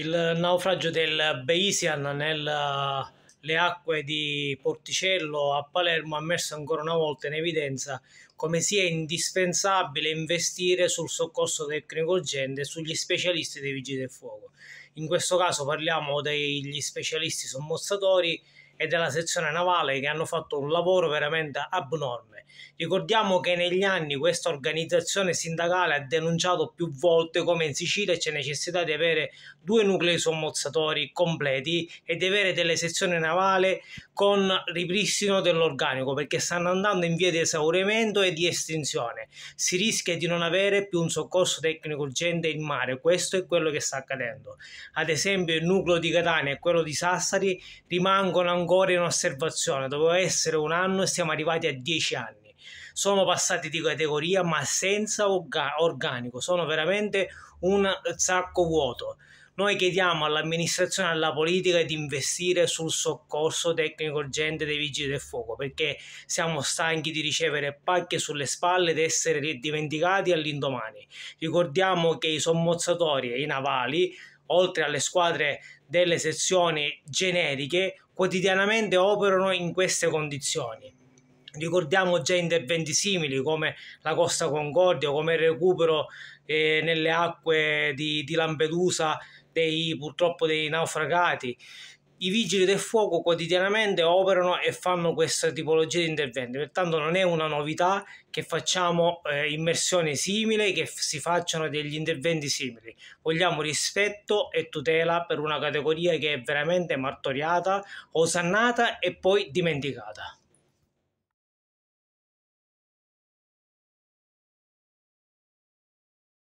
Il naufragio del Beisian nelle eh, acque di Porticello a Palermo ha messo ancora una volta in evidenza come sia indispensabile investire sul soccorso tecnico urgente e sugli specialisti dei vigili del fuoco. In questo caso parliamo degli specialisti sommozzatori e della sezione navale che hanno fatto un lavoro veramente abnorme. Ricordiamo che negli anni questa organizzazione sindacale ha denunciato più volte come in Sicilia c'è necessità di avere due nuclei sommozzatori completi e di avere delle sezioni navale con ripristino dell'organico perché stanno andando in via di esaurimento e di estinzione. Si rischia di non avere più un soccorso tecnico urgente in mare, questo è quello che sta accadendo. Ad esempio il nucleo di Catania e quello di Sassari rimangono ancora ancora in osservazione, doveva essere un anno e siamo arrivati a dieci anni. Sono passati di categoria ma senza orga organico, sono veramente un sacco vuoto. Noi chiediamo all'amministrazione e alla politica di investire sul soccorso tecnico urgente dei vigili del fuoco perché siamo stanchi di ricevere pacche sulle spalle ed essere dimenticati all'indomani. Ricordiamo che i sommozzatori e i navali, oltre alle squadre delle sezioni generiche, quotidianamente operano in queste condizioni. Ricordiamo già interventi simili come la Costa Concordia, come il recupero eh, nelle acque di, di Lampedusa dei, purtroppo dei naufragati i vigili del fuoco quotidianamente operano e fanno questa tipologia di interventi, pertanto non è una novità che facciamo eh, immersioni simili, che si facciano degli interventi simili. Vogliamo rispetto e tutela per una categoria che è veramente martoriata, osannata e poi dimenticata.